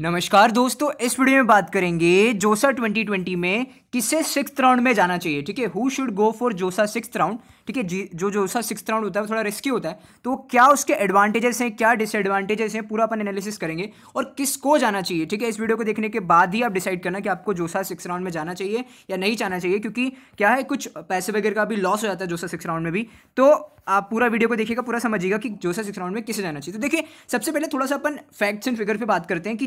नमस्कार दोस्तों इस वीडियो में बात करेंगे जोसा 2020 में किसे सिक्स राउंड में जाना चाहिए ठीक है who should go for JoSAA six round ठीक है जो जोसा सिक्स राउंड होता है थोड़ा रिस्की होता है तो क्या उसके एडवांटेजेस हैं क्या डिसएडवांटेजेस हैं पूरा अपन एनालिसिस करेंगे और किसको जाना चाहिए ठीक है इस वीडियो को देखने के बाद ही आप डिसाइड करना कि आपको जोसा सिक्स राउंड में जाना चाहिए या नहीं जाना चाहिए क्योंकि क्या है कुछ पैसे वगैरह का भी लॉस हो जाता है जोसा सिक्स राउंड में भी तो आप पूरा वीडियो को देखिएगा पूरा समझिएगा कि जोसा सिक्स राउंड में किसे जाना चाहिए तो देखिए सबसे पहले थोड़ा सा अपन फैक्ट्स एंड फिगर पर बात करते हैं कि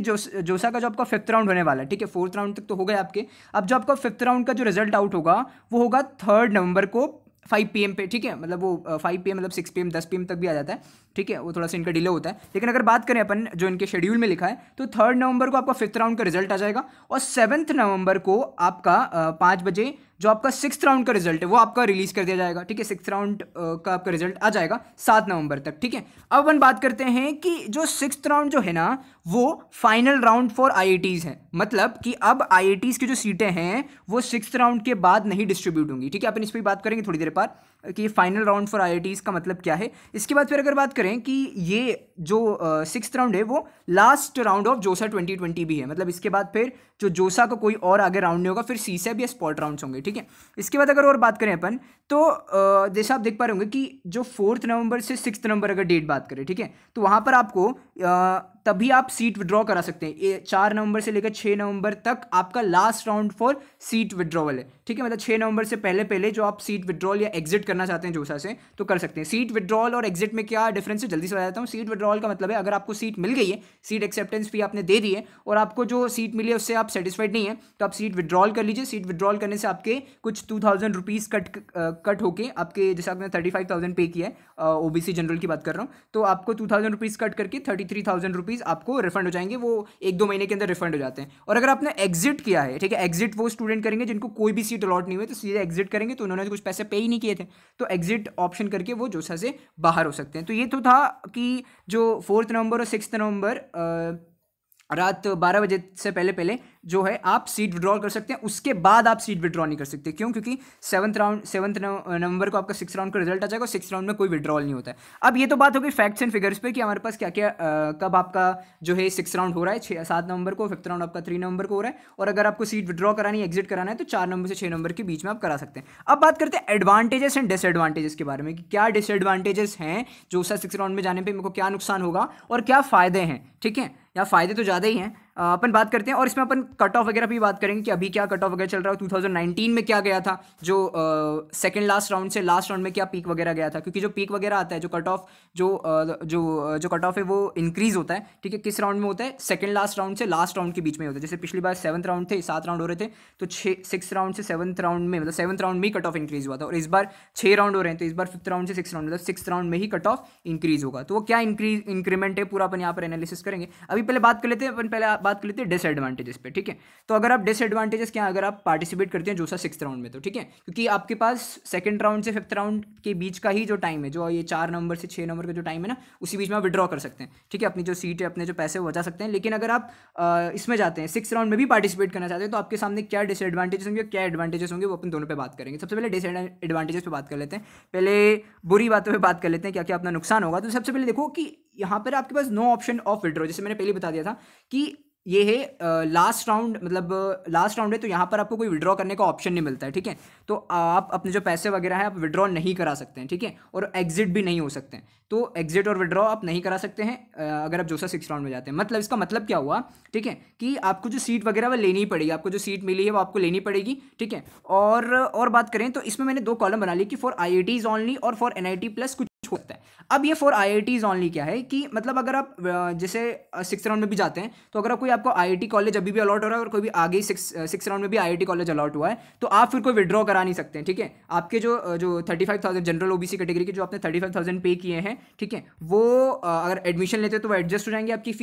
जोसा का जो आपका फिफ्थ राउंड होने वाला है ठीक है फोर्थ राउंड तक तो हो गया आपके अब जो आपका फिफ्थ राउंड का जो रिजल्ट आउट होगा वो होगा थर्ड नवंबर को फाइव पी पे ठीक है मतलब वो फाइव पी मतलब 6 पी एम दस पी तक भी आ जाता है ठीक है वो थोड़ा सा इनका डिले होता है लेकिन अगर बात करें अपन जो इनके शेड्यूल में लिखा है तो थर्ड नवंबर को आपका फिफ्थ राउंड का रिजल्ट आ जाएगा और सेवन्थ नवंबर को आपका पाँच बजे जो आपका सिक्स राउंड का रिजल्ट है वो आपका रिलीज कर दिया जाएगा ठीक है सिक्स राउंड का आपका रिजल्ट आ जाएगा सात नवंबर तक ठीक है अब अपन बात करते हैं कि जो सिक्स राउंड जो है ना वो फाइनल राउंड फॉर आई है मतलब कि अब आई की जो सीटें हैं वो सिक्स राउंड के बाद नहीं डिस्ट्रीब्यूट होंगी ठीक है अपन इस पर बात करेंगे थोड़ी देर बाद कि फाइनल राउंड फॉर आई का मतलब क्या है इसके बाद फिर अगर बात करें कि ये जो सिक्स राउंड है वो लास्ट राउंड ऑफ जोसा 2020 भी है मतलब इसके बाद फिर जो जोसा का को कोई और आगे राउंड नहीं होगा फिर सी से e भी स्पॉट राउंड्स होंगे ठीक है इसके बाद अगर और बात करें अपन तो जैसे आप देख पा रहे होंगे कि जो फोर्थ नवंबर से सिक्स नवंबर अगर डेट बात करें ठीक है तो वहाँ पर आपको तभी आप सीट विड्रॉ करा सकते हैं चार नवंबर से लेकर छः नवंबर तक आपका last round for seat withdrawal है ठीक है मतलब छः नवंबर से पहले पहले जो आप सीट विड्रॉल या एग्जिट करना चाहते हैं जोसा से तो कर सकते हैं सीट विड्रॉल और एग्जिट में क्या डिफरेंस है जल्दी से बताता हूँ सीट विड्रॉल का मतलब है अगर आपको सीट मिल गई है सीट एक्सेप्टेंस फी आपने दे दी है और आपको जो सीट मिली है उससे आप सेटिस्फाइड नहीं है तो आप सीट विड्रॉल कर लीजिए सीट विड्रॉल करने से आपके कुछ two thousand rupees cut cut होके आपके जैसे आपने थर्टी फाइव थाउजेंड पे किया है ओ बी सी जनरल की बात कर रहा हूँ तो आपको टू थाउजेंड रुपीज़ कट करके thirty thirty three thousand rupees आपको रिफंड हो जाएंगे वो एक दो महीने के अंदर रिफंड हो जाते हैं और अगर आपने एग्जिट किया है ठीक है एग्जिट वो स्टूडेंट करेंगे जिनको कोई भी सीट अलॉट नहीं हुई तो सीधे एग्जिट करेंगे तो उन्होंने कुछ पैसे पे ही नहीं किए थे तो एग्जिट ऑप्शन करके वो जोसा से बाहर हो सकते हैं तो ये तो था कि जो फोर्थ नवंबर और सिक्स नवंबर रात बारह बजे से पहले पहले जो है आप सीट विड्रॉल कर सकते हैं उसके बाद आप सीट विड्रॉ नहीं कर सकते क्यों क्योंकि सेवन्थ राउंड सेवन्थ नवंबर को आपका सिक्स राउंड का रिजल्ट आ जाएगा सिक्स राउंड में कोई विड्रॉल नहीं होता है अब ये तो बात होगी फैक्ट्स एंड फिगर्स पे कि हमारे पास क्या क्या आ, कब आपका जो है सिक्स राउंड हो रहा है छः सात नवंबर को फिफ्थ राउंड आपका थ्री नवंबर को हो रहा है और अगर आपको सीट विड्रॉ करानी एग्जिट कराना है तो चार नंबर से छः नंबर के बीच में आप करा सकते हैं अब बात करते हैं एडवांटेजेस एंड डिसएडवांटेजेस के बारे में कि क्या डिसएडवांटेजेस हैं जो उसका सिक्स राउंड में जाने पर मेरे को क्या नुकसान होगा और क्या फ़ायदे हैं ठीक है यहाँ फ़ायदे तो ज़्यादा ही हैं अपन बात करते हैं और इसमें अपन कट ऑफ वगैरह भी बात करेंगे कि अभी क्या कट ऑफ वगैरह चल रहा है 2019 में क्या गया था जो सेकंड लास्ट राउंड से लास्ट राउंड में क्या पीक वगैरह गया था क्योंकि जो पीक वगैरह आता है जो कट ऑफ जो जो जो कट ऑफ है वो इंक्रीज होता है ठीक है किस राउंड में होता है सेकंड लास्ट राउंड से लास्ट राउंड के बीच में होता है जैसे पिछली बार सेवंथ राउंड थे सात राउंड हो रहे थे तो छः सिक्स राउंड से सेवंथ राउंड में मतलब सेवंथ राउंड में ही कट ऑफ इंक्रीज हुआ था और इस बार छः राउंड हो रहे हैं तो इस बार फिफ्थ राउंड से सिक्स राउंड मतलब सिक्स राउंड में ही कट ऑफ इंक्रीज होगा तो वो क्या इंक्रीज इंक्रीमेंट है पूरा अपन यहाँ पर एनालिसिस करेंगे अभी पहले बात कर लेते हैं अपन पहले बात कर लेते हैं डिसएडवांटेजेस पे ठीक है तो अगर आप डिसएडवांटेजेस क्या अगर आप पार्टिसिपेट करते हैं जोसा सिक्स राउंड में तो ठीक है क्योंकि आपके पास सेकंड राउंड से फिफ्थ राउंड के बीच का ही जो टाइम है जो ये चार नंबर से छः नंबर का जो टाइम है ना उसी बीच में आप विड्रॉ कर सकते हैं ठीक है अपनी जो सीट है अपने जो पैसे बचा सकते हैं लेकिन अगर आप आ, इसमें जाते हैं सिक्स राउंड में भी पार्टिसिपेट करना चाहते हैं तो आपके सामने क्या डिसएडवांटेजेस होंगे क्या एडवांटेजेस होंगे वो अपन दोनों पर बात करेंगे सबसे पहले डिसएडवांटेजेस पर बात कर लेते हैं पहले बुरी बातों पर बात कर लेते हैं क्या क्या अपना नुकसान होगा तो सबसे पहले देखो कि यहाँ पर आपके पास नो ऑप्शन ऑफ विड्रॉ जैसे मैंने पहले बता दिया था कि ये है लास्ट राउंड मतलब लास्ट राउंड है तो यहाँ पर आपको कोई विड्रॉ करने का ऑप्शन नहीं मिलता है ठीक है तो आप अपने जो पैसे वगैरह हैं आप विड्रॉ नहीं करा सकते हैं ठीक है और एग्जिट भी नहीं हो सकते हैं तो एग्जिट और विड्रॉ आप नहीं करा सकते हैं अगर आप जोसा सिक्स राउंड में जाते हैं मतलब इसका मतलब क्या हुआ ठीक है कि आपको जो सीट वगैरह वह लेनी पड़ेगी आपको जो सीट मिली है वो आपको लेनी पड़ेगी ठीक है और और बात करें तो इसमें मैंने दो कॉलम बना ली कि फॉर आई ओनली और फॉर एन प्लस कुछ होता है अब ये फॉर आई ओनली क्या है कि मतलब अगर आप जैसे सिक्स राउंड में भी जाते हैं तो अगर आप कोई आपको आई कॉलेज अभी भी अलॉट हो रहा है और कोई भी आगे सिक्स राउंड में भी आई कॉलेज अलॉट हुआ है तो आप फिर कोई विड्रॉ करा नहीं सकते हैं ठीक है आपके जो जो thirty five thousand general O category के जो आपने थर्टी फाइव थाउजेंड पे किए हैं ठीक है वो अगर एडमिशन लेते हैं तो वो एडजस्ट हो जाएंगे आपकी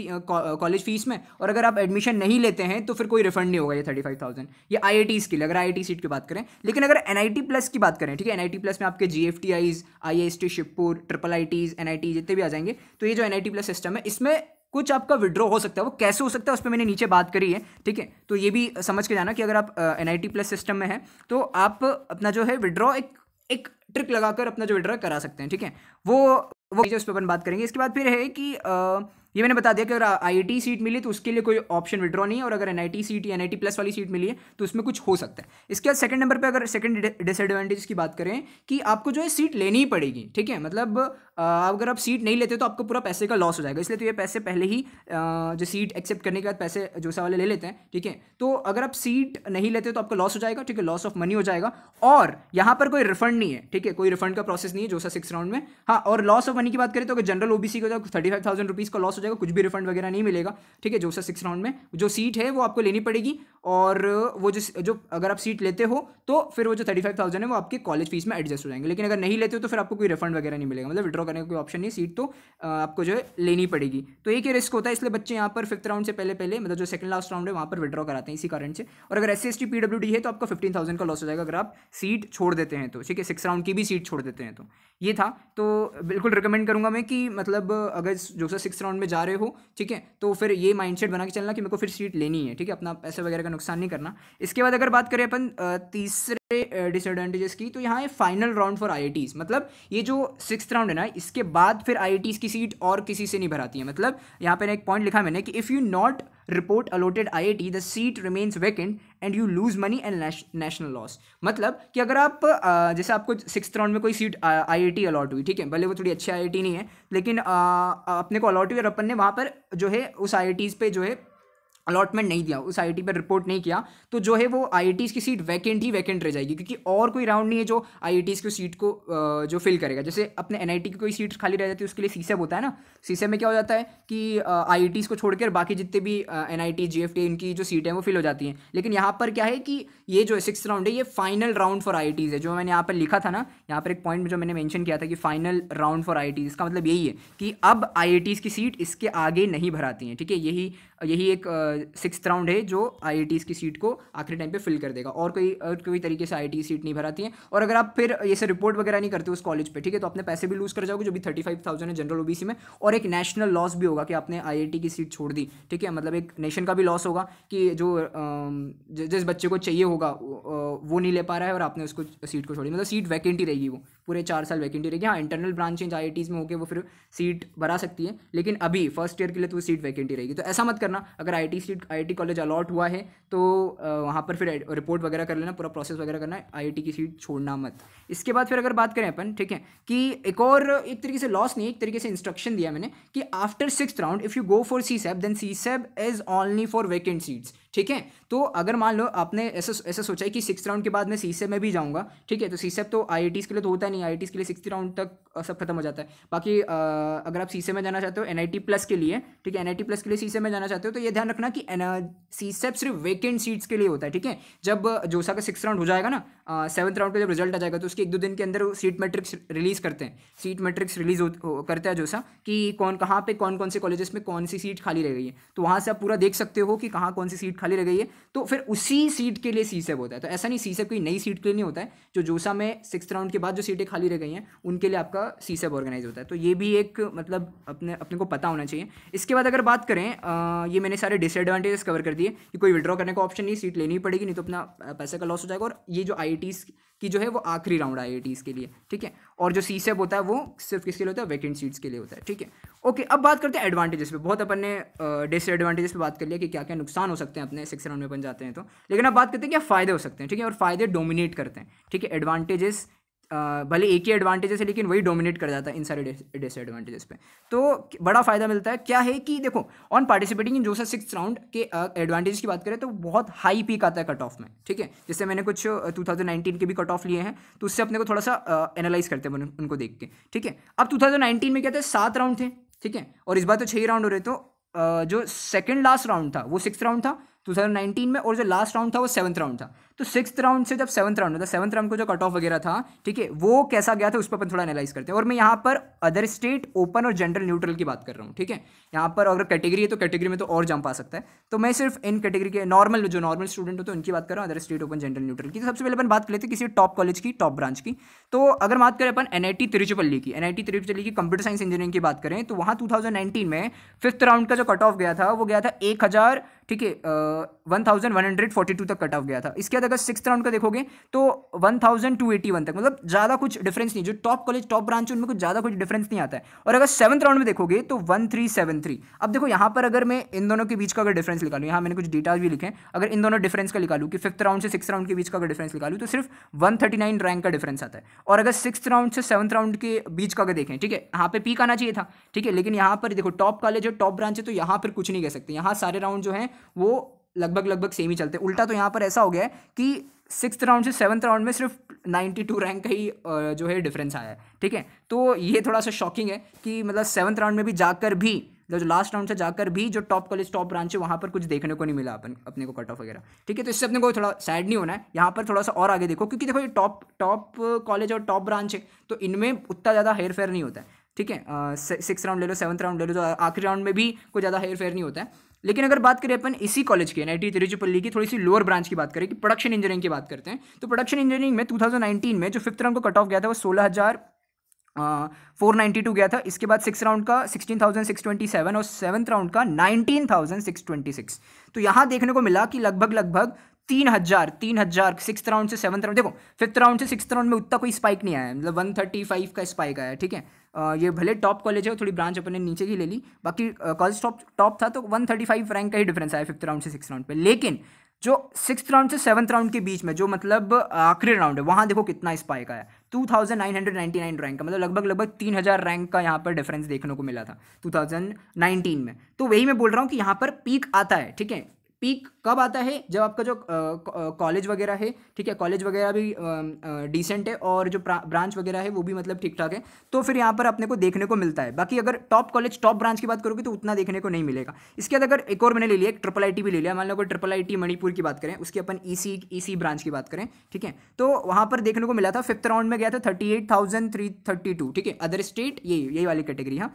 कॉलेज फीस में और अगर आप एडमिशन नहीं लेते हैं तो फिर कोई रिफंड नहीं होगा ये थर्टी फाइव थाउजेंड ये आई के लिए अगर आई सीट की बात करें लेकिन अगर एन प्लस की बात करें ठीक है एन प्लस में आपके G F T I's I S T Shibpur triple I T's N I T जितने भी आ जाएंगे तो ये जो N I T plus system है इसमें कुछ आपका विड्रॉ हो सकता है वो कैसे हो सकता है उस पर मैंने नीचे बात करी है ठीक है तो ये भी समझ के जाना कि अगर आप N I T plus system में हैं तो आप अपना जो है विड्रॉ एक एक ट्रिक लगाकर अपना जो विड्रॉ करा सकते हैं ठीक है वो वो जो उस पर अपन बात करेंगे इसके बाद फिर है कि आ, ये मैंने बता दिया कि अगर आई सीट मिली तो उसके लिए कोई ऑप्शन विड्रॉ नहीं है और अगर एन सीट या एन प्लस वाली सीट मिली है तो उसमें कुछ हो सकता है इसके बाद सेकंड नंबर पे अगर सेकंड डिसएडवांटेज की बात करें कि आपको जो है सीट लेनी ही पड़ेगी ठीक है मतलब अगर आप सीट नहीं लेते तो आपको पूरा पैसे का लॉस हो जाएगा इसलिए तो ये पैसे पहले ही जो सीट एक्सेप्ट करने के बाद पैसे जोसा वाले ले लेते हैं ठीक है तो अगर आप सीट नहीं लेते तो आपका लॉस हो जाएगा ठीक है लॉस ऑफ मनी हो जाएगा और यहाँ पर कोई रिफंड नहीं है ठीक है कोई रिफंड का प्रोसेस नहीं है जोसा सिक्स राउंड में हाँ और लॉस ऑफ मनी की बात करें तो अगर जनरल ओबीसी को थर्टी फाइव थाउजेंड रुपीज़ का लॉस हो जाएगा कुछ भी रिफंड वगैरह नहीं मिलेगा ठीक है जो सा सिक्स राउंड में जो सीट है वो आपको लेनी पड़ेगी और वो जो जो अगर आप सीट लेते हो तो फिर वो जो थर्टी फाइव थाउजेंड है वो आपके कॉलेज फीस में एडजस्ट हो जाएंगे लेकिन अगर नहीं लेते हो तो फिर आपको कोई रिफंड वगैरह नहीं मिलेगा मतलब विड्रॉ करने का कोई ऑप्शन नहीं सीट तो आपको जो है लेनी पड़ेगी तो एक ही रिस्क होता है इसलिए बच्चे यहाँ पर फिफ्थ राउंड से पहले पहले मतलब जो सेकंड लास्ट राउंड है वहाँ पर विड्रॉ कराते हैं इसी कारण से और अगर S C S T P D है तो आपका फिफ्टीन थाउजेंड का लॉस हो जाएगा अगर आप सीट छोड़ देते हैं तो ठीक है सिक्स राउंड की भी सीट छोड़ देते हैं तो ये था तो बिल्कुल रिकमेंड करूँगा मैं कि मतलब अगर जो सा सिक्स राउंड में जा रहे हो ठीक है तो फिर ये माइंडसेट बना के चलना कि मेरे को फिर सीट लेनी है ठीक है अपना पैसे वगैरह का नुकसान नहीं करना इसके बाद अगर बात करें अपन तीसरे डिसएडवांटेजेस uh, की तो यहाँ है फाइनल राउंड फॉर आई मतलब ये जो सिक्स राउंड है ना इसके बाद फिर आई की सीट और किसी से नहीं भराती है मतलब यहाँ पर एक पॉइंट लिखा मैंने कि if you not report allotted I the seat remains vacant and you lose money and national loss मतलब कि अगर आप uh, जैसे आपको सिक्स राउंड में कोई सीट आई अलॉट हुई ठीक है भले वो थोड़ी अच्छी आई नहीं है लेकिन आ, uh, अपने को अलॉट हुई और अपन ने वहाँ पर जो है उस आई पर जो है अलॉटमेंट नहीं दिया उस आईआईटी पर रिपोर्ट नहीं किया तो जो है वो आईआईटीज़ की सीट वैकेंट ही वैकेंट रह जाएगी क्योंकि और कोई राउंड नहीं है जो आईआईटीज़ की सीट को जो फिल करेगा जैसे अपने एनआईटी की कोई सीट खाली रह जाती है उसके लिए सीसेप e होता है ना सीसेप e में क्या हो जाता है कि आई को छोड़कर बाकी जितने भी एन आई इनकी जो सीटें वो फिल हो जाती हैं लेकिन यहाँ पर क्या है कि ये जो सिक्स राउंड है ये फाइनल राउंड फॉर आई है जो मैंने यहाँ पर लिखा था ना यहाँ पर एक पॉइंट जो मैंने मैंशन किया था कि फाइनल राउंड फॉर आई इसका मतलब यही है कि अब आई की सीट इसके आगे नहीं भराती हैं ठीक है यही यही एक सिक्स राउंड है जो आई की सीट को आखिरी टाइम पर फिल कर देगा और कोई और कोई तरीके से आई सीट नहीं भराती है और अगर आप फिर ये रिपोर्ट वगैरह नहीं करते उस कॉलेज पर ठीक है तो अपने पैसे भी लूज कर जाओगे जो भी थर्टी फाइव थाउजेंड है जनरल ओबीसी में और एक नेशनल लॉस भी होगा कि आपने आई की सीट छोड़ दी ठीक है मतलब एक नेशन का भी लॉस होगा कि जो जिस बच्चे को चाहिए होगा वो नहीं ले पा रहा है और आपने उसको सीट को छोड़ी मतलब सीट वैकेंट ही रहेगी वो पूरे चार साल वैकेंटी रहेगी हाँ इंटरनल ब्रांच चेंज आई में होकर वो फिर सीट भरा सकती है लेकिन अभी फर्स्ट ईयर के लिए तो सीट वैकेंटी रहेगी तो ऐसा मत करना अगर I seat I college allot हुआ है तो वहाँ पर फिर रिपोर्ट वगैरह कर लेना पूरा प्रोसेस वगैरह करना आई की सीट छोड़ना मत इसके बाद फिर अगर बात करें अपन ठीक है कि एक और एक तरीके से लॉस नहीं एक तरीके से इंस्ट्रक्शन दिया मैंने कि after six round if you go for C SAB then C SAB is only for vacant seats ठीक है तो अगर मान लो आपने ऐसा ऐसा सोचा है कि सिक्स राउंड के बाद मैं सी में भी जाऊँगा ठीक है तो सी तो आई के लिए तो होता नहीं आई के लिए सिक्स राउंड तक सब खत्म हो जाता है बाकी आ, अगर आप सी में जाना चाहते हो एन प्लस के लिए ठीक है एन प्लस के लिए सी में जाना चाहते हो तो ये ध्यान रखना कि सी सिर्फ वेकेंट सीट्स के लिए होता है ठीक है जब जोसा का सिक्स राउंड हो जाएगा ना सेवन्थ राउंड का जब रिजल्ट आ जाएगा तो उसके एक दो दिन के अंदर सीट मैट्रिक्स रिलीज़ करते हैं सीट मैट्रिक्स रिलीज करता है जोसा कि कौन कहाँ पे कौन कौन से कॉलेजेस में कौन सी सीट खाली रह गई है तो वहाँ से आप पूरा देख सकते हो कि कहाँ कौन सी सीट खाली खाली रह गई है तो फिर उसी सीट के लिए सी सेब होता है तो ऐसा नहीं सी सेब कोई नई सीट के लिए नहीं होता है जो जोसा में सिक्स राउंड के बाद जो सीटें खाली रह गई हैं उनके लिए आपका सी सेब ऑर्गेनाइज होता है तो ये भी एक मतलब अपने अपने को पता होना चाहिए इसके बाद अगर बात करें आ, ये मैंने सारे डिसएडवांटेजेस कवर कर दिए कि कोई विड्रॉ करने का ऑप्शन नहीं सीट लेनी पड़ेगी नहीं तो अपना पैसे का लॉस हो जाएगा और ये जो आई की जो है वो आखिरी राउंड आई के लिए ठीक है और जो सी सेब होता है वो सिर्फ किसके लिए होता है वैकेंट सीट्स के लिए होता है ठीक है ओके अब बात करते हैं एडवांटेजेस पे बहुत अपन ने डिसएडवांटेजेस पे बात कर लिया कि क्या क्या नुकसान हो सकते हैं अपने सिक्स राउंड में बन जाते हैं तो लेकिन अब बात करते हैं क्या फ़ायदे हो सकते हैं ठीक है और फायदे डोमिनेट करते हैं ठीक है एडवांटेजेस भले एक ही एडवांटेजेस है लेकिन वही डोमिनेट कर जाता है इन सारे डिसएडवांटेजेस पे तो बड़ा फ़ायदा मिलता है क्या है कि देखो ऑन पार्टिसिपेटिंग इन जोसा सिक्स राउंड के एडवांटेज की बात करें तो बहुत हाई पीक आता है कट ऑफ में ठीक है जैसे मैंने कुछ टू के भी कट ऑफ लिए हैं तो उससे अपने को थोड़ा सा एनालाइज करते हैं उनको देख के ठीक है अब टू में क्या था सात राउंड थे ठीक है और इस बार तो छः राउंड हो रहे तो जो सेकेंड लास्ट राउंड था वो सिक्स राउंड था 2019 में और जो लास्ट राउंड था वो सेवन्थ राउंड था तो सिक्स राउंड से जब सेवंथ राउंड था सेवंथ राउंड को जो कट ऑफ वगैरह था ठीक है वो कैसा गया था उस पर अपन थोड़ा एनालाइज करते हैं और मैं यहाँ पर अदर स्टेट ओपन और जनरल न्यूट्रल की बात कर रहा हूँ ठीक है यहाँ पर अगर कैटेगरी है तो कैटेगरी में तो और जंप आ सकता है तो मैं सिर्फ इन कैटेगरी के नॉर्मल जो नॉर्मल स्टूडेंट हो तो उनकी बात कर रहा हूँ other state open general neutral की तो सबसे पहले अपन बात कर लेते किसी टॉप कॉलेज की टॉप ब्रांच की तो अगर बात करें अपन एन आई टी की एन आई टी की कंप्यूटर साइंस इंजीनियरिंग की बात करें तो वहाँ टू थाउजेंड नाइनटीन में फिफ्थ राउंड का जो कट ऑफ गया था वो गया था एक हज़ार ठीक है one thousand one hundred forty two तक कट ऑफ गया था इसके बाद अगर सिक्स राउंड का देखोगे तो one thousand two eighty one तक मतलब ज़्यादा कुछ डिफरेंस नहीं जो टॉप कॉलेज टॉप ब्रांच उनमें कुछ ज़्यादा कुछ डिफरेंस नहीं आता है और अगर सेवंथ राउंड में देखोगे तो वन थ्री सेवन थ्री अब देखो यहाँ पर अगर मैं इन दोनों के बीच का अगर डिफरेंस निकालूँ यहाँ मैंने कुछ डिटेल्स भी लिखे अगर इन दोनों डिफरेंस का निकालू कि फिफ्थ राउंड से सिक्स राउंड के बीच का अगर डिफरेंस निकालू तो सिर्फ वन थर्टी नाइन रैंक का डिफरेंस आता है और अगर सिक्स राउंड से सेवन्थ राउंड के बीच का अगर देखें ठीक है यहाँ पे पीक आना चाहिए था ठीक है लेकिन यहाँ पर देखो टॉप कॉलेज और टॉप ब्रांच है तो यहाँ पर कुछ नहीं कह सकते यहाँ सारे राउंड जो है वो लगभग लगभग सेम ही चलते हैं उल्टा तो यहाँ पर ऐसा हो गया है कि सिक्स राउंड से सेवन्थ राउंड में सिर्फ नाइन्टी टू रैंक का ही जो है डिफरेंस आया है ठीक है तो ये थोड़ा सा शॉकिंग है कि मतलब सेवन्थ राउंड में भी जाकर भी मतलब जो लास्ट राउंड से जाकर भी जो टॉप कॉलेज टॉप ब्रांच है वहाँ पर कुछ देखने को नहीं मिला अपन अपने को कट ऑफ वगैरह ठीक है तो इससे अपने को थोड़ा सैड नहीं होना है यहाँ पर थोड़ा सा और आगे देखो क्योंकि देखो ये टॉप टॉप कॉलेज और टॉप ब्रांच है तो इनमें उतना ज़्यादा हेयर फेयर नहीं होता है ठीक है सिक्स राउंड ले लो सेवन्थ राउंड ले लो जो आखिरी राउंड में भी कोई ज़्यादा हेयर फेयर नहीं होता है लेकिन अगर बात करें अपन इसी कॉलेज की एन आई तिरुचिपल्ली की थोड़ी सी लोअर ब्रांच की बात करें कि प्रोडक्शन इंजीनियरिंग की बात करते हैं तो प्रोडक्शन इंजीनियरिंग में 2019 में जो फिफ्थ राउंड को कट ऑफ गया था वो सोलह हज़ार फोर नाइन्टी टू गया था इसके बाद सिक्स राउंड का sixteen thousand six twenty seven और सेवन्थ राउंड का nineteen thousand six twenty six तो यहाँ देखने को मिला कि लगभग लगभग तीन हज़ार तीन हज़ार सिक्स राउंड से सेवंथ राउंड देखो फिफ्थ राउंड से सिक्स राउंड में उतना कोई स्पाइक नहीं आया मतलब वन थर्टी फाइव का स्पाइक आया ठीक है ये भले टॉप कॉलेज है थोड़ी ब्रांच अपने नीचे की ले ली बाकी कॉलेज टॉप टॉप था तो वन थर्टी फाइव रैंक का ही डिफरेंस आया फिफ्थ राउंड से सिक्स राउंड पर लेकिन जो सिक्स राउंड से सेवन्थ राउंड के बीच में जो मतलब आखिरी राउंड है वहाँ देखो कितना स्पाइक आया two thousand nine hundred ninety nine rank का मतलब लगभग लगभग तीन हज़ार रैंक का यहाँ पर डिफरेंस देखने को मिला था टू थाउजेंड नाइनटीन में तो वही मैं बोल रहा हूँ कि यहाँ पर पीक आता है ठीक है पीक कब आता है जब आपका जो कॉलेज वगैरह है ठीक है कॉलेज वगैरह भी डिसेंट है और जो ब्रांच वगैरह है वो भी मतलब ठीक ठाक है तो फिर यहाँ पर अपने को देखने को मिलता है बाकी अगर टॉप कॉलेज टॉप ब्रांच की बात करोगे तो उतना देखने को नहीं मिलेगा इसके बाद अगर एक और मैंने ले लिया ट्रिपल आई भी ले लिया मान लो अगर ट्रिपल आई मणिपुर की बात करें उसकी अपन ई सी ब्रांच की बात करें ठीक है तो वहाँ पर देखने को मिला था फिफ्थ राउंड में गया था थर्टी ठीक है अदर स्टेट ये यही वाली कैटेगरी हाँ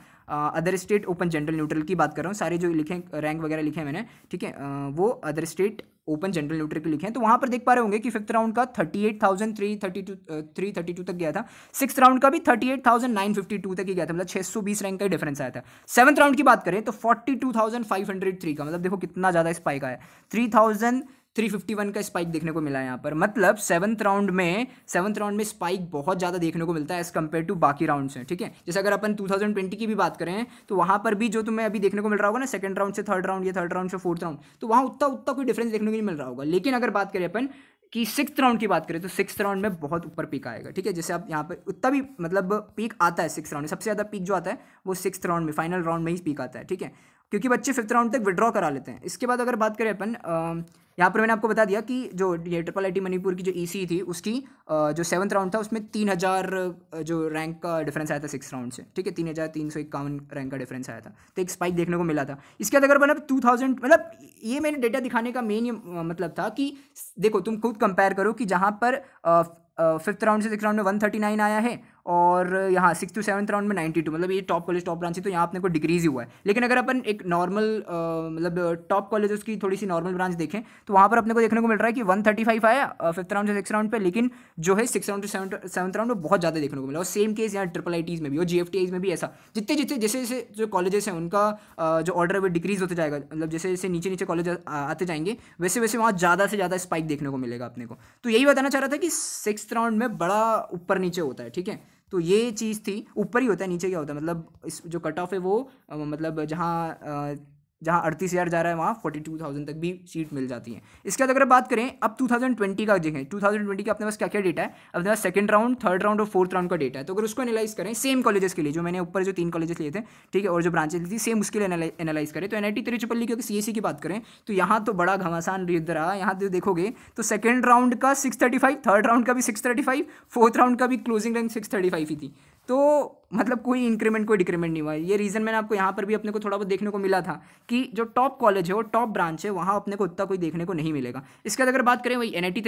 other state open general neutral की बात कर रहा हूँ सारे जो लिखे रैंक वगैरह लिखे मैंने ठीक है वो other other state open general neutral के लिखे हैं तो वहाँ पर देख पा रहे होंगे कि फिफ्थ राउंड का thirty eight thousand three thirty two three thirty two तक गया था सिक्स राउंड का भी thirty eight thousand nine fifty two तक ही गया था मतलब छः सौ बीस रैंक का डिफरेंस आया था सेवंथ राउंड की बात करें तो forty two thousand five hundred three का मतलब देखो कितना ज़्यादा स्पाइक आया थ्री थाउजेंड 351 का स्पाइक देखने को मिला है यहाँ पर मतलब सेवन्थ राउंड में सेवन्थ राउंड में स्पाइक बहुत ज़्यादा देखने को मिलता है एज कम्पेयर टू बाकी राउंड से ठीक है जैसे अगर अपन 2020 की भी बात करें तो वहाँ पर भी जो तुम्हें अभी देखने को मिल रहा होगा ना सेकंड राउंड से थर्ड राउंड या थर्ड राउंड से फोर्थ राउंड तो वहाँ उतना उतना कोई डिफरेंस देखने को नहीं मिल रहा होगा लेकिन अगर बात करें अपन कि सिक्स राउंड की बात करें तो सिक्स राउंड में बहुत ऊपर पीक आएगा ठीक है जैसे आप यहाँ पर उतना भी मतलब पीक आता है सिक्स राउंड में सबसे ज़्यादा पीक जो आता है वो सिक्स राउंड में फाइनल राउंड में ही पीक आता है ठीक है क्योंकि बच्चे फिफ्थ राउंड तक विड्रॉ करा लेते हैं इसके बाद अगर बात करें अपन यहाँ पर मैंने आपको बता दिया कि जो ये ट्रिपल आई टी मणिपुर की जो ई e थी उसकी जो सेवन्थ राउंड था उसमें तीन हज़ार जो रैंक का डिफरेंस आया था सिक्स राउंड से ठीक है तीन हज़ार तीन सौ इक्यावन रैंक का डिफरेंस आया था तो एक स्पाइक देखने को मिला था इसके बाद अगर मैंने टू थाउजेंड मतलब ये मैंने डेटा दिखाने का मेन मतलब था कि देखो तुम खुद कंपेयर करो कि जहाँ पर फिफ्थ राउंड से सिक्स राउंड में वन थर्टी नाइन आया है और यहाँ सिक्स टू सेवन्थ राउंड में नाइन्टी टू मतलब ये टॉप कॉलेज टॉप ब्रांच है तो यहाँ अपने को डिक्रीज ही हुआ है लेकिन अगर अपन एक नॉर्मल मतलब टॉप कॉलेज की थोड़ी सी नॉर्मल ब्रांच देखें तो वहाँ पर अपने को देखने को मिल रहा है कि वन थर्टी फाइव आया फिफ्थ राउंड से सिक्स राउंड पर लेकिन जो है six round to seven seventh round में बहुत ज़्यादा देखने को मिला और सेम केस यहाँ ट्रिपल आई में भी और जी एफ में भी ऐसा जितने जितने जैसे जैसे जो कॉलेजेस हैं उनका जो ऑर्डर है वो डिक्रीज होते जाएगा मतलब जैसे जैसे नीचे नीचे कॉलेज आते जाएंगे वैसे वैसे वहाँ ज़्यादा से ज़्यादा स्पाइक देखने को मिलेगा अपने को तो यही बताना चाह रहा था कि सिक्स राउंड में बड़ा ऊपर नीचे होता है ठीक है तो ये चीज़ थी ऊपर ही होता है नीचे क्या होता है मतलब इस जो कट ऑफ है वो मतलब जहाँ जहाँ अड़तीस हज़ार जा रहा है वहाँ फोर्टी टू थाउजेंड तक भी सीट मिल जाती है इसके बाद अगर बात करें अब टू थाउजेंड ट्वेंटी का देखें टू थाउजेंड ट्वेंटी का अपने पास क्या क्या डेटा है अपने पास सेकंड राउंड थर्ड राउंड और फोर्थ राउंड का डेटा है तो अगर उसको एनालाइज करें सेम कॉलेजेस के लिए जो मैंने ऊपर जो तीन कॉलेजेस लिए थे ठीक है और जो ब्रांचेज ली थी सेम उसके लिए एनालाइज करें तो एन आई टी तिरुचपल्ली की सी एस सी की बात करें तो यहाँ तो बड़ा घमासान युद्ध रहा यहाँ तो देखोगे तो सेकंड राउंड का six thirty five third round का भी six thirty five fourth round का भी closing rank six thirty five ही थी तो मतलब कोई इंक्रीमेंट कोई डिक्रीमेंट नहीं हुआ ये रीज़न मैंने आपको यहाँ पर भी अपने को थोड़ा बहुत देखने को मिला था कि जो टॉप कॉलेज है वो टॉप ब्रांच है वहाँ अपने को उतना कोई देखने को नहीं मिलेगा इसके बाद अगर बात करें वही एन आई की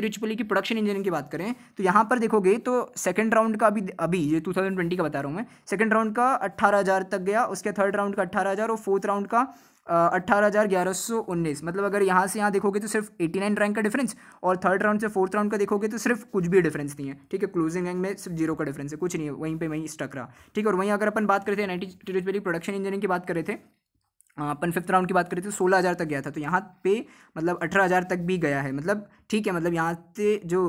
प्रोडक्शन इंजीनियरिंग की बात करें तो यहाँ पर देखोगे तो सेकंड राउंड का अभी अभी ये टू का बता रहा हूँ मैं सेकेंड राउंड का अट्ठारह तक गया उसके थर्ड राउंड का अट्ठारह और फोर्थ राउंड का अट्ठारह हज़ार ग्यारह सौ उन्नीस मतलब अगर यहाँ से यहाँ देखोगे तो सिर्फ एटी नाइन रैंक का डिफरेंस और थर्ड राउंड से फोर्थ राउंड का देखोगे तो सिर्फ कुछ भी डिफरेंस नहीं है ठीक है क्लोजिंग रैंक में सिर्फ जीरो का डिफरेंस है कुछ नहीं है वहीं पर वहीं स्टक रहा ठीक है और वहीं अगर अपन बात करते हैं नाइनटी पहले प्रोडक्शन इंजीनियरिंग की बात कर रहे थे अपन फिफ्थ राउंड की बात करें तो सोलह हज़ार तक गया था तो यहाँ पे मतलब अठारह हज़ार तक भी गया है मतलब ठीक है मतलब यहाँ से जो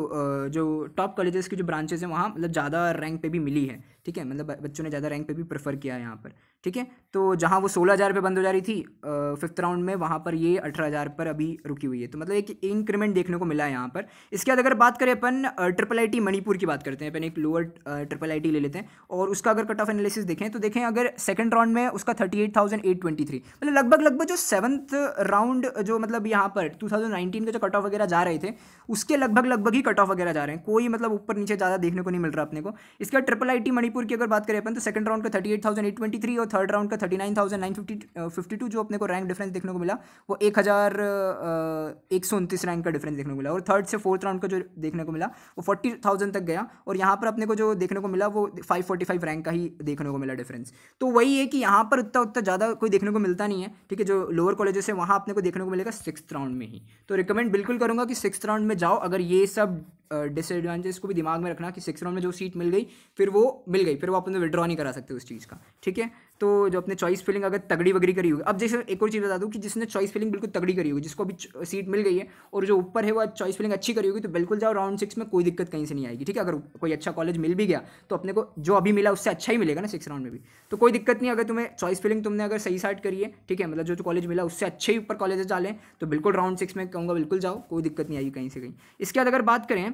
जो टॉप कॉलेजेस की जो ब्रांचेज हैं वहाँ मतलब ज़्यादा रैंक पे भी मिली है ठीक है मतलब बच्चों ने ज़्यादा रैंक पे भी प्रेफर किया है यहाँ पर ठीक है तो जहाँ वो सोलह हज़ार पे बंद हो जा रही थी फिफ्थ राउंड में वहाँ पर ये अठारह हज़ार पर अभी रुकी हुई है तो मतलब एक इंक्रीमेंट देखने को मिला है यहाँ पर इसके बाद अगर बात करें अपन ट्रिपल आई टी मणिपुर की बात करते हैं अपन एक लोअर ट्रिपल आई टी ले लेते हैं और उसका अगर कट ऑफ एनालिसिस देखें तो देखें अगर सेकंड राउंड में उसका thirty eight thousand eight twenty three मतलब लगभग लगभग जो सेवन्थ राउंड जो मतलब यहाँ पर टू थाउजेंड नाइनटीन का जो कट ऑफ वगैरह जा रहे थे थे उसके लगभग लगभग ही कट ऑफ वगैरह जा रहे हैं कोई मतलब ऊपर नीचे ज़्यादा देखने को नहीं मिल रहा अपने को इसका ट्रिपल आई मणिपुर की अगर बात करें अपन तो सेकंड राउंड का thirty eight thousand eight twenty three और थर्ड राउंड का thirty nine thousand nine fifty fifty two जो अपने को रैंक डिफरेंस देखने को मिला वो एक हज़ार एक सौ उनतीस रैंक का डिफरेंस देखने को मिला और थर्ड से फोर्थ राउंड का जो देखने को मिला वो फोर्टी थाउजेंड तक गया और यहाँ पर अपने को जो देखने को मिला वो फाइव फोर्टी फाइव रैंक का ही देखने को मिला डिफरेंस तो वही है कि यहाँ पर उतना उतना ज़्यादा कोई देखने को मिलता नहीं है ठीक है जो लोअर कॉलेजेस है वहाँ अपने को देखने को मिलेगा सिक्स राउंड में ही तो रिकमेंड बिल्कुल करूँगा कि सिक्स नेक्स्ट राउंड में जाओ अगर ये सब डिसएडवांटेज को भी दिमाग में रखना कि सिक्स राउंड में जो सीट मिल गई फिर वो मिल गई फिर वो अपने विड्रॉ नहीं करा सकते उस चीज़ का ठीक है तो जो अपने चॉइस फिलिंग अगर तगड़ी वगैरह करी होगी अब जैसे एक और चीज़ बता दूँ कि जिसने चॉइस फिलिंग बिल्कुल तगड़ी करी होगी जिसको अभी सीट मिल गई है और जो ऊपर है वो चॉइस फिलिंग अच्छी करी होगी तो बिल्कुल जाओ राउंड सिक्स में कोई दिक्कत कहीं से नहीं आएगी ठीक है अगर कोई अच्छा कॉलेज मिल भी गया तो अपने को जो अभी मिला उससे अच्छा ही मिलेगा ना सिक्स राउंड में भी तो कोई दिक्कत नहीं अगर तुम्हें चॉइस फिलिंग तुमने अगर सही साइड करी है ठीक है मतलब जो कॉलेज मिला उससे अच्छे ही ऊपर कॉलेज डालें तो बिल्कुल राउंड सिक्स में कहूँगा बिल्कुल जाओ कोई दिक्कत नहीं आएगी कहीं से कहीं इसके बाद अगर बात करें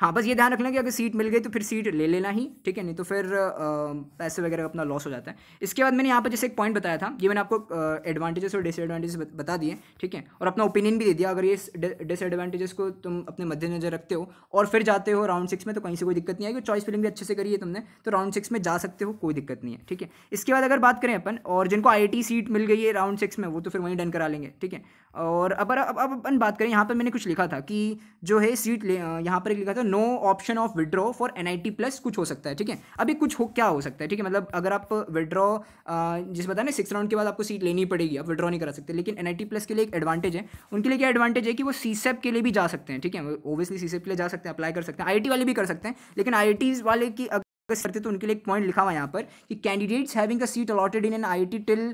हाँ बस ये ध्यान रख लें कि अगर सीट मिल गई तो फिर सीट ले लेना ही ठीक है नहीं तो फिर पैसे वगैरह अपना लॉस हो जाता है इसके बाद मैंने यहाँ पर जैसे एक पॉइंट बताया था ये मैंने आपको एडवांटेजेस और डिसएडवांटेजेस बता दिए ठीक है और अपना ओपिनियन भी दे दिया अगर ये डिसएडवांटेजेस को तुम अपने मद्देनजर रखते हो और फिर जाते हो राउंड सिक्स में तो कहीं से कोई दिक्कत नहीं आएगी चॉइस फिलिंग भी अच्छे से करी है तुमने तो राउंड सिक्स में जा सकते हो कोई दिक्कत नहीं है ठीक है इसके बाद अगर बात करें अपन और जिनको आई सीट मिल गई है राउंड सिक्स में वो तो फिर वहीं डन करा लेंगे ठीक है और अब अब अपन बात करें यहाँ पर मैंने कुछ लिखा था कि जो है सीट ले यहाँ पर लिखा था no option of withdraw for NIT plus कुछ हो सकता है ठीक है अभी कुछ हो क्या हो सकता है ठीक है मतलब अगर आप विड्रॉ जिस बताया ना सिक्स राउंड के बाद आपको सीट लेनी पड़ेगी आप विड्रॉ नहीं करा सकते लेकिन एनआईटी प्लस के लिए एक एडवांटेज है उनके लिए क्या एडवांटेज है कि वो सीसेप e के लिए भी जा सकते हैं ठीक है ओबियसली सीसेप e के लिए जा सकते हैं अप्लाई कर सकते हैं आई वाले भी कर सकते हैं लेकिन आई वाले की करते तो उनके लिए एक पॉइंट लिखा हुआ यहाँ पर कि candidates having a seat allotted in N T till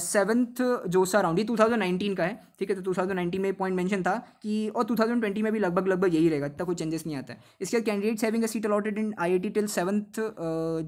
seventh JoSAA round ये 2019 का है ठीक है तो 2019 में पॉइंट मेंशन था कि और 2020 में भी लगभग लगभग यही रहेगा इतना कोई चेंजेस नहीं आता है इसके बाद candidates having a seat allotted in टी till seventh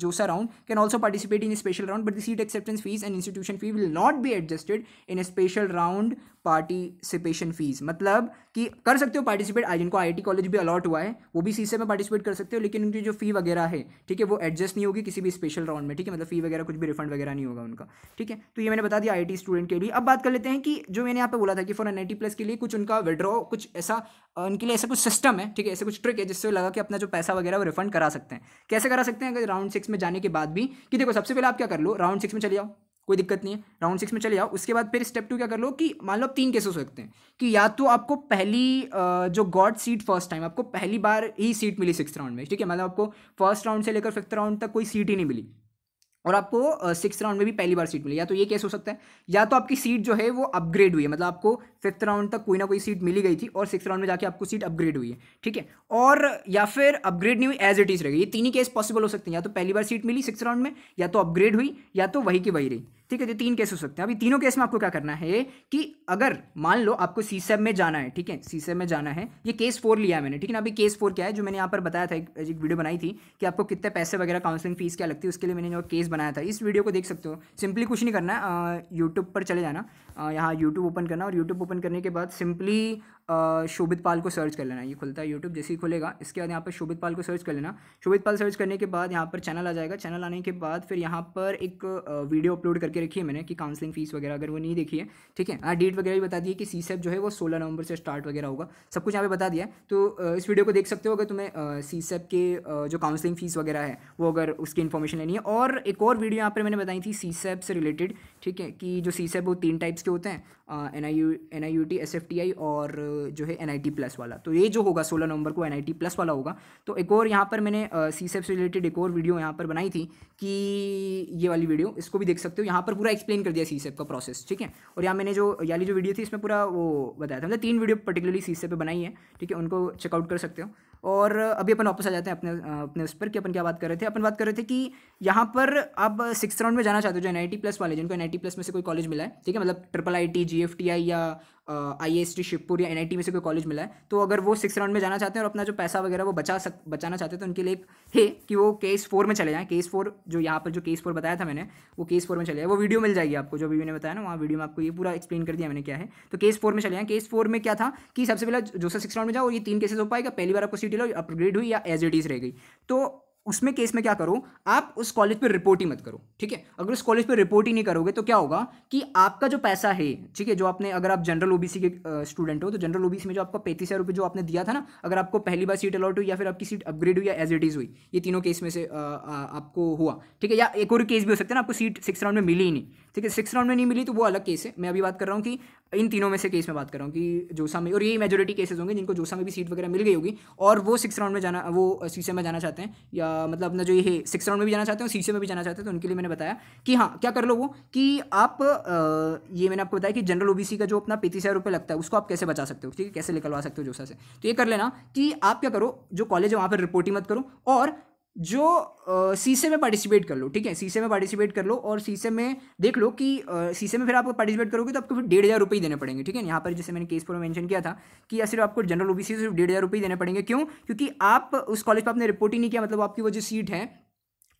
JoSAA round can also participate in special round but the seat acceptance fees and institution fee will not be adjusted in special round participation fees मतलब कि कर सकते हो participate आई जिनको आई college भी allot हुआ है वो भी शीशे में पार्टिसिपेट कर सकते हो लेकिन उनकी जो फी वगैरह है ठीक है वो एडजस्ट नहीं होगी किसी भी स्पेशल राउंड में ठीक है मतलब फी वगैरह कुछ भी रिफंड वगैरह नहीं होगा उनका ठीक है तो ये मैंने बता दिया आई स्टूडेंट के लिए अब बात कर लेते हैं कि जो मैंने यहाँ पर बोला था कि फॉर एन प्लस के लिए कुछ उनका विड्रॉ कुछ ऐसा उनके लिए ऐसा कुछ सिस्टम है ठीक है ऐसा कुछ ट्रिक है जिससे लगा कि अपना जो पैसा वगैरह वो रिफंड करा सकते हैं कैसे करा सकते हैं अगर राउंड सिक्स में जाने के बाद भी कि देखो सबसे पहले आप क्या कर लो राउंड सिक्स में चले जाओ कोई दिक्कत नहीं है राउंड सिक्स में चले जाओ उसके बाद फिर स्टेप टू क्या कर लो कि मान लो आप तीन केसेस हो सकते हैं कि या तो आपको पहली जो गॉड सीट फर्स्ट टाइम आपको पहली बार ही सीट मिली सिक्स राउंड में ठीक है मतलब आपको फर्स्ट राउंड से लेकर फिफ्थ राउंड तक कोई सीट ही नहीं मिली और आपको सिक्स राउंड में भी पहली बार सीट मिली या तो ये केस हो सकता है या तो आपकी सीट जो है वो अपग्रेड हुई है मतलब आपको फिफ्थ राउंड तक कोई ना कोई सीट मिली गई थी और सिक्स राउंड में जाके आपको सीट अपग्रेड हुई है ठीक है और या फिर अपग्रेड नहीं हुई एज इट इज़ रहेगी ये तीन ही केस पॉसिबल हो सकते हैं या तो पहली बार सीट मिली सिक्स राउंड में या तो अपग्रेड हुई या तो वही की वही रही ठीक है ये तीन केस हो सकते हैं अभी तीनों केस में आपको क्या करना है कि अगर मान लो आपको सी में जाना है ठीक है सी में जाना है ये केस फोर लिया है मैंने ठीक है ना अभी केस फोर क्या है जो मैंने यहाँ पर बताया था एक, एक वीडियो बनाई थी कि आपको कितने पैसे वगैरह काउंसलिंग फीस क्या लगती है उसके लिए मैंने जो केस बनाया था इस वीडियो को देख सकते हो सिंपली कुछ नहीं करना है यूट्यूब पर चले जाना यहाँ यूट्यूब ओपन करना और यूट्यूब ओपन करने के बाद सिंपली शोभित पाल को सर्च कर लेना ये खुलता है यूट्यूब जैसे ही खुलेगा इसके बाद यहाँ पर शोभित पाल को सर्च कर लेना शोभित पाल सर्च करने के बाद यहाँ पर चैनल आ जाएगा चैनल आने के बाद फिर यहाँ पर एक वीडियो अपलोड करके रखी है मैंने कि काउंसलिंग फीस वगैरह अगर वो नहीं देखी है ठीक है हाँ डेट वगैरह भी बता दी है कि सी जो है वो सोलह नवंबर से स्टार्ट वगैरह होगा सब कुछ यहाँ पर बता दिया तो इस वीडियो को देख सकते हो अगर तुम्हें सी के जो काउंसलिंग फीस वगैरह है वो अगर उसकी इन्फॉर्मेशन लेनी है और एक और वीडियो यहाँ पर मैंने बताई थी सी से रिलेटेड ठीक है कि जो सी वो तीन टाइप्स के होते हैं N I U N I U T S F T I और जो है एन प्लस वाला तो ये जो होगा सोलह नवंबर को एन प्लस वाला होगा तो एक और यहाँ पर मैंने सी से रिलेटेड एक और वीडियो यहाँ पर बनाई थी कि ये वाली वीडियो इसको भी देख सकते हो यहाँ पर पूरा एक्सप्लेन कर दिया सी e का प्रोसेस ठीक है और यहाँ मैंने जो याली जो वीडियो थी इसमें पूरा वो बताया था मतलब तीन वीडियो पर्टिकुलरली सी पे बनाई है ठीक है उनको चेकआउट कर सकते हो और अभी अपन वापस आ जाते हैं अपने अपने उस पर कि अपन क्या बात कर रहे थे अपन बात कर रहे थे कि यहाँ पर आप सिक्स राउंड में जाना चाहते हो जो एन प्लस वाले जिनको एन प्लस में से कोई कॉलेज मिला है ठीक है मतलब triple I T G F T I या आई एस टी शिवपुर या एन में से कोई कॉलेज मिला है तो अगर वो सिक्स राउंड में जाना चाहते हैं और अपना जो पैसा वगैरह वो बचा सक बचाना चाहते हैं तो उनके लिए एक है कि वो केस फोर में चले जाएँ केस फोर जो यहाँ पर जो केस फोर बताया था मैंने वो केस फोर में चले जाए वो वीडियो मिल जाएगी आपको जो भी मैंने बताया ना वहाँ वीडियो में आपको ये पूरा एक्सप्लेन कर दिया मैंने क्या है तो केस फोर में चले जाएँ केस फोर में क्या था कि सबसे पहला जोसा सिक्स राउंड में जाओ ये तीन केसेस हो पाएगा पहली बार आपको डिलो अपग्रेड हुई या एज इट इज़ रह गई तो उसमें केस में क्या करो आप उस कॉलेज पर रिपोर्ट ही मत करो ठीक है अगर उस कॉलेज पर रिपोर्ट ही नहीं करोगे तो क्या होगा कि आपका जो पैसा है ठीक है जो आपने अगर आप जनरल ओबीसी के स्टूडेंट हो तो जनरल ओबीसी में जो आपका पैंतीस हज़ार रुपये जो आपने दिया था ना अगर आपको पहली बार सीट अलॉट हुई या फिर आपकी सीट अपग्रेड हुई या एज इट इज़ हुई ये तीनों केस में से आ, आ, आपको हुआ ठीक है या एक और केस भी हो सकता है ना आपको सीट सिक्स राउंड में मिली ही नहीं ठीक है सिक्स राउंड में नहीं मिली तो वो अलग केस है मैं अभी बात कर रहा हूँ कि इन तीनों में से केस में बात कर रहा हूँ कि जोसा में और ये मेजोरिटी केसेस होंगे जिनको जोसा में भी सीट वगैरह मिल गई होगी और वो सिक्स राउंड में जाना वो शीशे में जाना चाहते हैं या मतलब अपना जो ये सिक्स राउंड में भी जाना चाहते हैं और शीशे में भी जाना चाहते हैं तो उनके लिए मैंने बताया कि हाँ क्या कर लो वो कि आप ये मैंने आपको बताया कि जनरल ओ का जो अपना पैंतीस हज़ार रुपये लगता है उसको आप कैसे बचा सकते हो ठीक है कैसे निकलवा सकते हो जोसा से तो ये कर लेना कि आप क्या करो जो कॉलेज है वहाँ पर रिपोर्टिंग मत करो और जो शीशे में पार्टिसिपेट कर लो ठीक है सी में पार्टिसिपेट कर लो और सीसे में देख लो कि सीसे में फिर आप पार्टिसिपेट करोगे तो आपको फिर डेढ़ हज़ार रुपये ही देने पड़ेंगे ठीक है यहाँ पर जैसे मैंने केस पर मेंशन किया था कि या सिर्फ आपको जनरल ओबीसी सिर्फ डेढ़ हज़ार रुपये देने पड़ेंगे क्यों क्योंकि आप उस कॉलेज पर आपने रिपोर्ट ही नहीं किया मतलब आपकी वो जो सीट है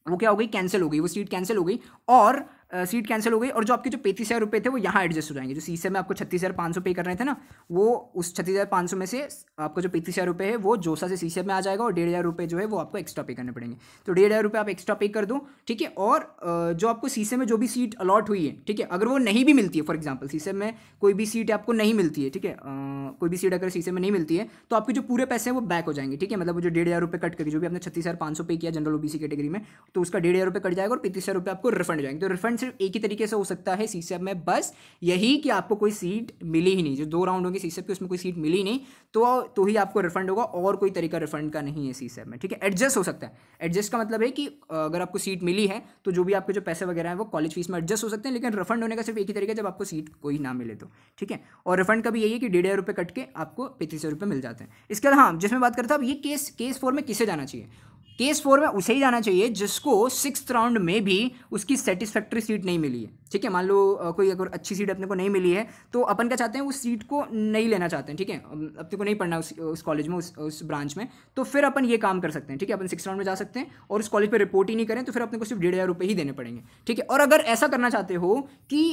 वो क्या हो गई कैंसिल हो गई वो सीट कैंसिल हो गई और सीट कैंसिल हो गई और जो आपके जो पैंतीस हज़ार रुपये थे वो यहाँ एडजस्ट हो जाएंगे जो सी में आपको छत्तीस हज़ार पाँच सौ पे कर रहे थे ना वो उस छत्तीस हज़ार पाँच सौ में से आपको जो पैंतीस हज़ार रुपये है वो जोसा से सी में आ जाएगा और डेढ़ हज़ार रुपये जो है वो आपको एक्स्ट्रा पे करने पड़ेंगे तो डेढ़ हज़ार रुपये आप एक्स्ट्रा पे कर दो ठीक है और जो आपको सी में जो भी सीट अलॉट हुई है ठीक है अगर वो नहीं भी मिलती है फॉर एग्जाम्पल सी में कोई भी सीट आपको नहीं मिलती है ठीक है कोई भी सीट अगर सी में नहीं मिलती है तो आपके जो पूरे पैसे हैं वो बैक हो जाएंगे ठीक है मतलब जो डेढ़ हज़ार रुपये कट करके जो भी आपने छत्तीस हज़ार पाँच सौ पे किया जनरल ओबीसी कैटेगरी में तो उसका डेढ़ हज़ार रुपये कट जाएगा और पैंतीस हज़ार रुपये आपको रिफंड जाएंगे तो रिफंड सिर्फ एक ही तरीके से हो सकता है सी में बस यही कि आपको कोई सीट मिली ही नहीं जो दो राउंड होंगे सी की उसमें कोई सीट मिली नहीं तो तो ही आपको रिफंड होगा और कोई तरीका रिफंड का नहीं है सी में ठीक है एडजस्ट हो सकता है एडजस्ट का मतलब है कि अगर आपको सीट मिली है तो जो भी आपके जो पैसे वगैरह हैं वो कॉलेज फीस में एडजस्ट हो सकते हैं लेकिन रिफंड होने का सिर्फ एक ही तरीका जब आपको सीट कोई ना मिले तो ठीक है और रिफंड का भी यही है कि डेढ़ हज़ार रुपये कट के आपको पैंतीस हज़ार रुपये मिल जाते हैं इसके अलावा हाँ जिसमें बात करता हूँ ये केस केस फोर में किसे जाना चाहिए केस फोर में उसे ही जाना चाहिए जिसको सिक्स राउंड में भी उसकी सेटिस्फैक्ट्री सीट नहीं मिली है ठीक है मान लो कोई अगर अच्छी सीट अपने को नहीं मिली है तो अपन क्या चाहते हैं उस सीट को नहीं लेना चाहते हैं ठीक है अपने को तो नहीं पढ़ना उस उस कॉलेज में उस उस ब्रांच में तो फिर अपन ये काम कर सकते हैं ठीक है अपन सिक्स राउंड में जा सकते हैं और उस कॉलेज पर रिपोर्ट ही नहीं करें तो फिर अपने को सिर्फ डेढ़ हज़ार रुपये ही देने पड़ेंगे ठीक है और अगर ऐसा करना चाहते हो कि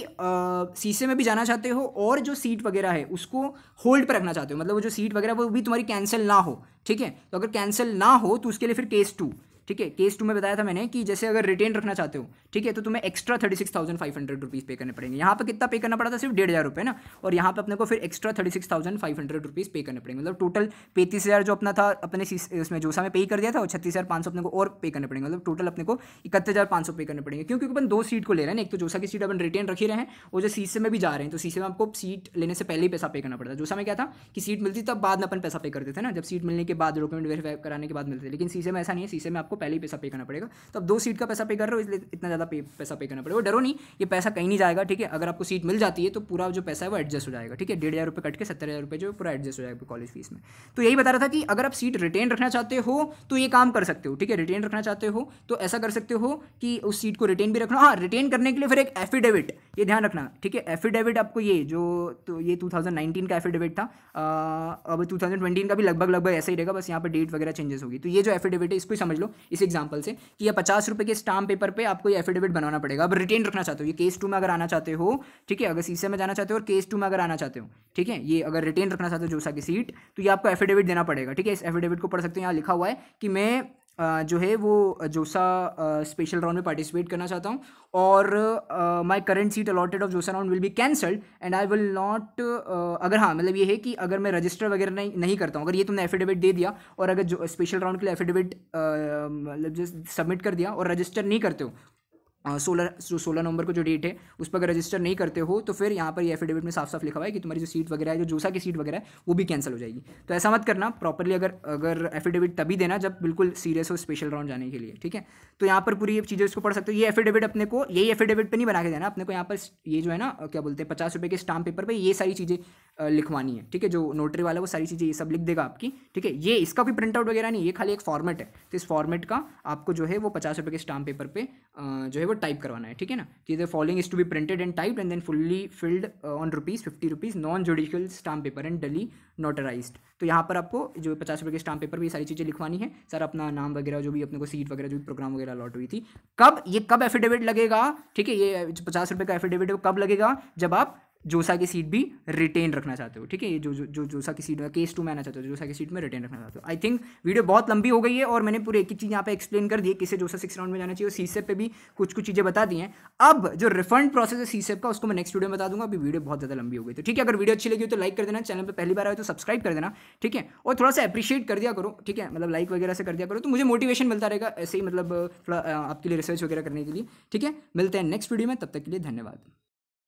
सी में भी जाना चाहते हो और जो सीट वगैरह है उसको होल्ड पर रखना चाहते हो मतलब वो जो सीट वगैरह वो भी तुम्हारी कैंसिल ना हो ठीक है तो अगर कैंसिल ना हो तो उसके लिए फिर केस टू ठीक है केस टू में बताया था मैंने कि जैसे अगर रिटेन रखना चाहते हो ठीक है तो तुम्हें extra thirty six thousand five hundred rupees pay करने पड़ेंगे यहाँ पर कितना पे करना पड़ा था सिर्फ डेढ़ हज़ार रुपये ना और यहाँ पर अपने को फिर extra thirty six thousand five hundred rupees pay करने पड़ेंगे मतलब टोटल पैंतीस हज़ार जो अपना था अपने उसमें जोसा में पे कर दिया था और छत्तीस हज़ार पाँच सौ अपने को और पे करने पड़ेंगे मतलब टोटल अपने को इकतीस हज़ार पाँच सौ पे करने पड़ेंगे क्योंकि अपन दो सीट को ले रहे हैं एक तो जोसा की सीट अपन रिटेन रखी रहे हैं और जो सीसे में भी जा रहे हैं तो सीसे में आपको सीट लेने से पहले ही पैसा पे करना पड़ता है जोसा में क्या था कि सीट मिलती तब बाद में अपन पैसा पे करते थे ना जब सीट मिलने के बाद डॉक्यूमेंट वेरीफाई कराने के बाद मिलते थे लेकिन सीसे में ऐसा नहीं है सीसे में आपको पहले ही पैसा पे करना पड़ेगा तो अब दो सीट का पैसा पे कर रहे हो इसलिए इतना ज़्यादा पैसा पे करना पड़ेगा डरो नहीं ये पैसा कहीं नहीं जाएगा ठीक है अगर आपको सीट मिल जाती है तो पूरा जो पैसा है वो एडजस्ट हो जाएगा ठीक है डेढ़ हज़ार रुपये कट के सत्तर हज़ार रुपये जो पूरा एडजस्ट हो जाएगा कॉलेज फीस में तो यही बता रहा था कि अगर आप सीट रिटेन रखना चाहते हो तो ये काम कर सकते हो ठीक है रिटेन रखना चाहते हो तो ऐसा कर सकते हो कि उस सीट को रिटेन भी रखना हाँ रिटेन करने के लिए फिर एक एफिडेविट ये ध्यान रखना ठीक है एफिडेविट आपको ये जो तो ये 2019 का एफिडेविट था आ, अब 2020 का भी लगभग लगभग ऐसा ही रहेगा बस यहाँ पर डेट वगैरह चेंजेस होगी तो ये जो एफिडेविट है इसको ही समझ लो इस एग्जाम्पल से कि यह पचास रुपये के स्टाम पेपर पे आपको एफिडेविट बनाना पड़ेगा अब रिटेन रखना चाहते हो ये केस टू में अगर आना चाहते हो ठीक है अगर सीसे में जाना चाहते हो और केस टू में अगर आना चाहते हो ठीक है ये अगर रिटेन रखना चाहते हो जोसा की सीट तो ये आपको एफिडेविट देना पड़ेगा ठीक है इस एफिडेविट को पढ़ सकते हो यहाँ लिखा हुआ है कि मैं जो है वो जोसा स्पेशल राउंड में पार्टिसिपेट करना चाहता हूँ और my current seat allotted of JoSAA round will be cancelled and I will not अगर हाँ मतलब ये है कि अगर मैं रजिस्टर वगैरह नहीं नहीं करता हूँ अगर ये तुमने एफिडेविट दे दिया और अगर जो स्पेशल राउंड के लिए एफिडेविट मतलब जस्ट सबमिट कर दिया और रजिस्टर नहीं करते हो सोलह जो सोलह नंबर को जो डेट है उस पर अगर रजिस्टर नहीं करते हो तो फिर यहाँ पर ये एफिडेविट में साफ साफ लिखा हुआ है कि तुम्हारी जो सीट वगैरह है जो जूसा की सीट वगैरह है वो भी कैंसिल हो जाएगी तो ऐसा मत करना प्रॉपरली अगर अगर एफिडेविट तभी देना जब बिल्कुल सीरियस हो स्पेशल राउंड जाने के लिए ठीक है तो यहाँ पर पूरी ये चीज़ें उसको पढ़ सकते हो ये एफिडेविट अपने को यही एफिडेविट पर नहीं बना के देना अपने को यहाँ पर ये जो है ना क्या बोलते हैं पचास रुपये के स्टाम्प पेपर पर ये सारी चीज़ें लिखवानी है ठीक है जो नोटरी वाला वो सारी चीज़ें ये सब लिख देगा आपकी ठीक है ये इसका कोई प्रिंट आउट वगैरह नहीं ये खाली एक फॉर्मेट है तो इस फॉर्मेट का आपको जो है वो पचास रुपये के स्टाम्प पेपर पर जो है वो टाइप करवाना है ठीक है ना कि the following is to be printed and type and then fully filled on rupees fifty rupees non judicial stamp paper and duly notarize तो यहाँ पर आपको जो पचास रुपये के स्टाम्प पेपर भी सारी चीज़ें लिखवानी है सर अपना नाम वगैरह जो भी अपने को सीट वगैरह जो भी प्रोग्राम वगैरह अलॉट हुई थी कब ये कब एफिडेविट लगेगा ठीक है ये पचास रुपये का एफिडेविट कब लगेगा जब आप जोसा की सीट भी रिटेन रखना चाहते हो ठीक है जो जो जो जोसा की सीट केस टू में आना चाहते हो जोसा की सीट में रिटेन रखना चाहते हो आई थिंक वीडियो बहुत लंबी हो गई है और मैंने पूरी एक ही चीज़ यहाँ पे एक्सप्लेन कर दी है किसे जोसा सिक्स राउंड में जाना चाहिए और सीसेप पे भी कुछ कुछ चीज़ें बता दी हैं अब जो रिफंड प्रोसेस है सीसेप का उसको मैं नेक्स्ट वीडियो में बता दूंगा अभी वीडियो बहुत ज़्यादा लंबी हो गई तो ठीक है अगर वीडियो अच्छी लगी हो तो लाइक कर देना चैनल पर पहली बार आए तो सब्सक्राइब कर देना ठीक है और थोड़ा सा अप्रिशिएट कर दिया करो ठीक है मतलब लाइक वगैरह से कर दिया करो तो मुझे मोटिवेशन मिलता रहेगा ऐसे ही मतलब थोड़ा आपके लिए रिसर्च वगैरह करने के लिए ठीक है मिलते हैं नेक्स्ट वीडियो में तब तक के लिए धन्यवाद